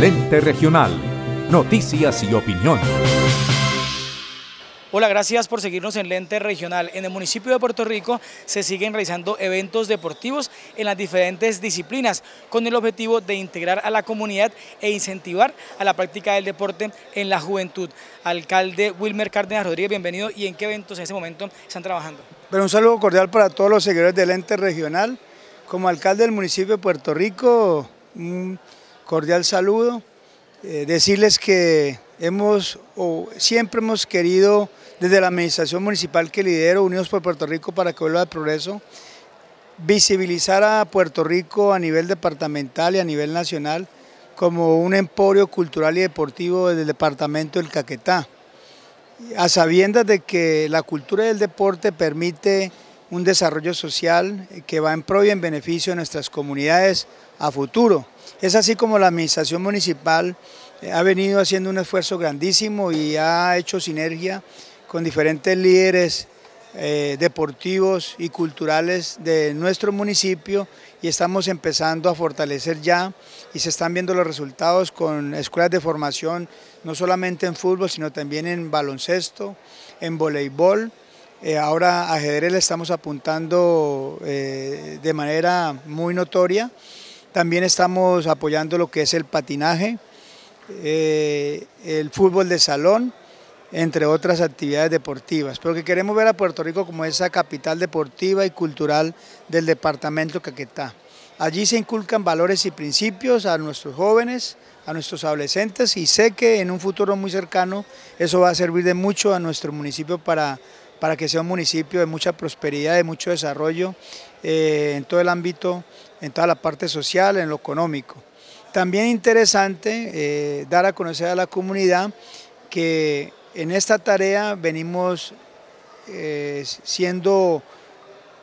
Lente Regional. Noticias y opinión. Hola, gracias por seguirnos en Lente Regional. En el municipio de Puerto Rico se siguen realizando eventos deportivos en las diferentes disciplinas con el objetivo de integrar a la comunidad e incentivar a la práctica del deporte en la juventud. Alcalde Wilmer Cárdenas Rodríguez, bienvenido. ¿Y en qué eventos en este momento están trabajando? Pero un saludo cordial para todos los seguidores del Lente Regional. Como alcalde del municipio de Puerto Rico, cordial saludo. Eh, decirles que hemos, o siempre hemos querido, desde la administración municipal que lidero, Unidos por Puerto Rico para que vuelva al progreso, visibilizar a Puerto Rico a nivel departamental y a nivel nacional como un emporio cultural y deportivo del departamento del Caquetá, a sabiendas de que la cultura del deporte permite un desarrollo social que va en pro y en beneficio de nuestras comunidades a futuro. Es así como la administración municipal eh, ha venido haciendo un esfuerzo grandísimo y ha hecho sinergia con diferentes líderes eh, deportivos y culturales de nuestro municipio y estamos empezando a fortalecer ya y se están viendo los resultados con escuelas de formación no solamente en fútbol sino también en baloncesto, en voleibol, eh, ahora a le estamos apuntando eh, de manera muy notoria. También estamos apoyando lo que es el patinaje, eh, el fútbol de salón, entre otras actividades deportivas. Pero queremos ver a Puerto Rico como esa capital deportiva y cultural del departamento Caquetá. Allí se inculcan valores y principios a nuestros jóvenes, a nuestros adolescentes y sé que en un futuro muy cercano eso va a servir de mucho a nuestro municipio para para que sea un municipio de mucha prosperidad, de mucho desarrollo eh, en todo el ámbito, en toda la parte social, en lo económico. También interesante eh, dar a conocer a la comunidad que en esta tarea venimos eh, siendo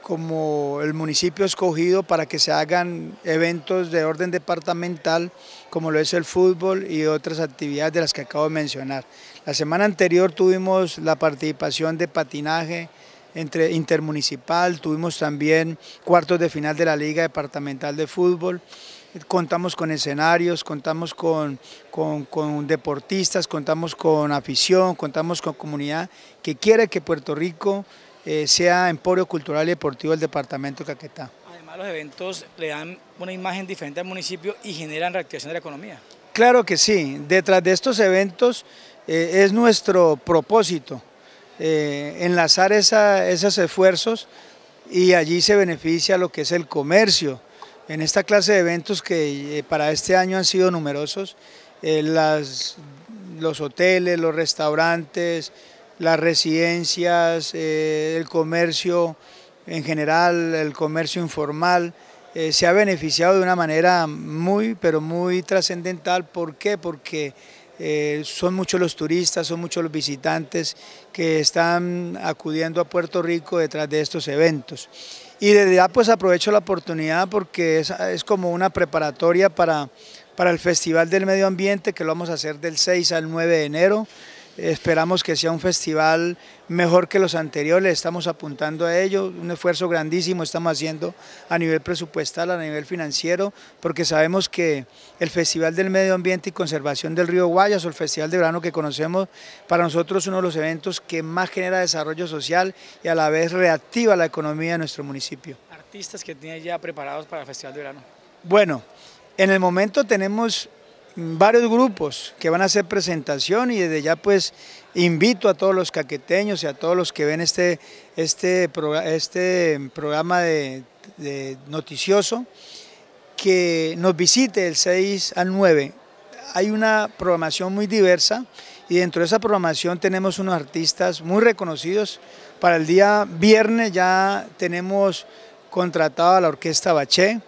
como el municipio escogido para que se hagan eventos de orden departamental, como lo es el fútbol y otras actividades de las que acabo de mencionar. La semana anterior tuvimos la participación de patinaje entre intermunicipal, tuvimos también cuartos de final de la Liga Departamental de Fútbol, contamos con escenarios, contamos con, con, con deportistas, contamos con afición, contamos con comunidad que quiere que Puerto Rico eh, sea emporio cultural y deportivo del departamento de Caquetá. Además los eventos le dan una imagen diferente al municipio y generan reactivación de la economía. Claro que sí, detrás de estos eventos eh, es nuestro propósito, eh, enlazar esos esfuerzos y allí se beneficia lo que es el comercio. En esta clase de eventos que para este año han sido numerosos, las, los hoteles, los restaurantes, las residencias, eh, el comercio en general, el comercio informal, eh, se ha beneficiado de una manera muy, pero muy trascendental. ¿Por qué? Porque eh, son muchos los turistas, son muchos los visitantes que están acudiendo a Puerto Rico detrás de estos eventos. Y desde ya pues aprovecho la oportunidad porque es, como una preparatoria para, para el Festival del Medio Ambiente que lo vamos a hacer del 6 al 9 de enero. Esperamos que sea un festival mejor que los anteriores, estamos apuntando a ello, un esfuerzo grandísimo estamos haciendo a nivel presupuestal, a nivel financiero, porque sabemos que el Festival del Medio Ambiente y Conservación del Río Guayas o el Festival de Verano que conocemos, para nosotros es uno de los eventos que más genera desarrollo social y a la vez reactiva la economía de nuestro municipio. ¿Artistas que tienen ya preparados para el Festival de Verano? Bueno, en el momento tenemos varios grupos que van a hacer presentación y desde ya pues invito a todos los caqueteños y a todos los que ven este, este, este programa de, noticioso que nos visite el 6 al 9. Hay una programación muy diversa y dentro de esa programación tenemos unos artistas muy reconocidos. Para el día viernes ya tenemos contratado a la Orquesta Baché,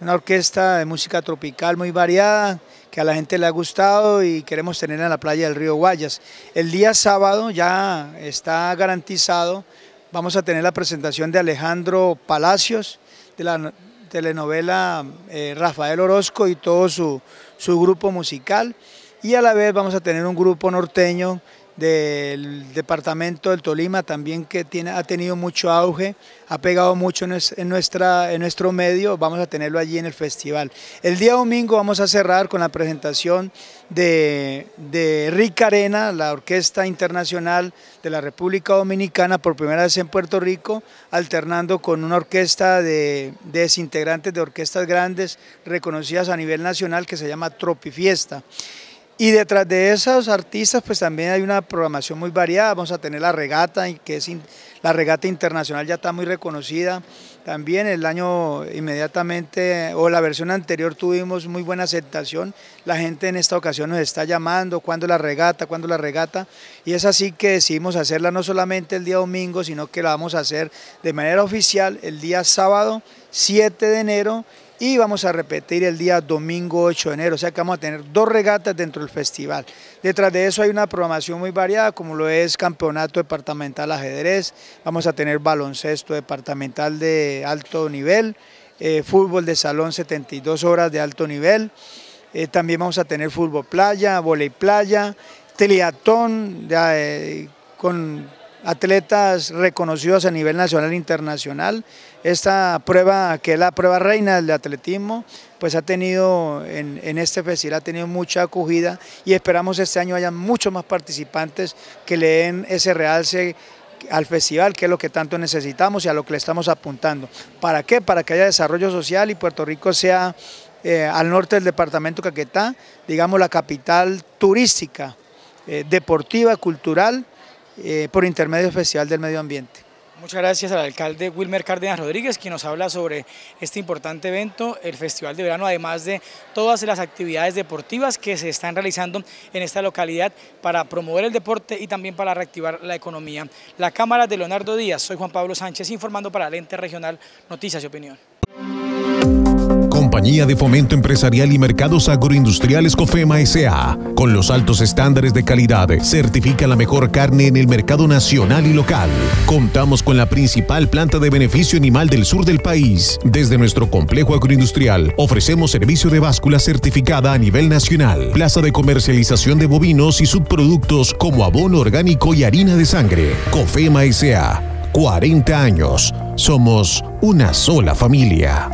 una orquesta de música tropical muy variada, que a la gente le ha gustado y queremos tener en la playa del río Guayas. El día sábado ya está garantizado, vamos a tener la presentación de Alejandro Palacios, de la telenovela eh, Rafael Orozco y todo su, su grupo musical, y a la vez vamos a tener un grupo norteño del departamento del Tolima también que tiene, ha tenido mucho auge, ha pegado mucho en, nuestra, en nuestro medio, vamos a tenerlo allí en el festival. El día domingo vamos a cerrar con la presentación de, de Rica Arena, la Orquesta Internacional de la República Dominicana por primera vez en Puerto Rico, alternando con una orquesta de desintegrantes de orquestas grandes reconocidas a nivel nacional que se llama Tropifiesta. Y detrás de esos artistas, pues también hay una programación muy variada. Vamos a tener la regata, que es la regata internacional ya está muy reconocida. También el año inmediatamente, o la versión anterior, tuvimos muy buena aceptación. La gente en esta ocasión nos está llamando, cuando la regata, cuando la regata. Y es así que decidimos hacerla no solamente el día domingo, sino que la vamos a hacer de manera oficial el día sábado 7 de enero y vamos a repetir el día domingo 8 de enero, o sea que vamos a tener dos regatas dentro del festival. Detrás de eso hay una programación muy variada, como lo es campeonato departamental ajedrez, vamos a tener baloncesto departamental de alto nivel, eh, fútbol de salón 72 horas de alto nivel, eh, también vamos a tener fútbol playa, volei playa, teleatón eh, con atletas reconocidos a nivel nacional e internacional. Esta prueba, que es la prueba reina del atletismo, pues ha tenido en, este festival, ha tenido mucha acogida y esperamos este año haya muchos más participantes que le den ese realce al festival, que es lo que tanto necesitamos y a lo que le estamos apuntando. ¿Para qué? Para que haya desarrollo social y Puerto Rico sea eh, al norte del departamento Caquetá, digamos la capital turística, eh, deportiva, cultural eh, por intermedio especial del medio ambiente. Muchas gracias al alcalde Wilmer Cárdenas Rodríguez, quien nos habla sobre este importante evento, el Festival de Verano, además de todas las actividades deportivas que se están realizando en esta localidad para promover el deporte y también para reactivar la economía. La Cámara de Leonardo Díaz, soy Juan Pablo Sánchez, informando para el ente regional Noticias y Opinión. Compañía de Fomento Empresarial y Mercados Agroindustriales COFEMA S.A. Con los altos estándares de calidad, certifica la mejor carne en el mercado nacional y local. Contamos con la principal planta de beneficio animal del sur del país. Desde nuestro complejo agroindustrial, ofrecemos servicio de báscula certificada a nivel nacional, plaza de comercialización de bovinos y subproductos como abono orgánico y harina de sangre. COFEMA S.A. 40 años. Somos una sola familia.